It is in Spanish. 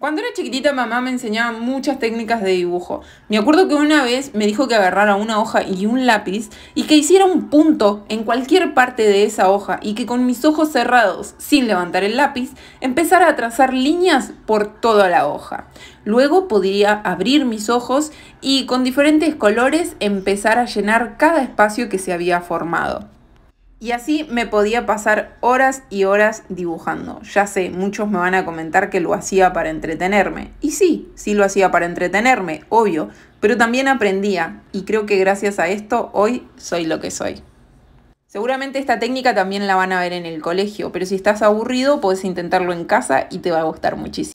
Cuando era chiquitita mamá me enseñaba muchas técnicas de dibujo. Me acuerdo que una vez me dijo que agarrara una hoja y un lápiz y que hiciera un punto en cualquier parte de esa hoja y que con mis ojos cerrados, sin levantar el lápiz, empezara a trazar líneas por toda la hoja. Luego podría abrir mis ojos y con diferentes colores empezar a llenar cada espacio que se había formado. Y así me podía pasar horas y horas dibujando. Ya sé, muchos me van a comentar que lo hacía para entretenerme. Y sí, sí lo hacía para entretenerme, obvio, pero también aprendía y creo que gracias a esto hoy soy lo que soy. Seguramente esta técnica también la van a ver en el colegio, pero si estás aburrido puedes intentarlo en casa y te va a gustar muchísimo.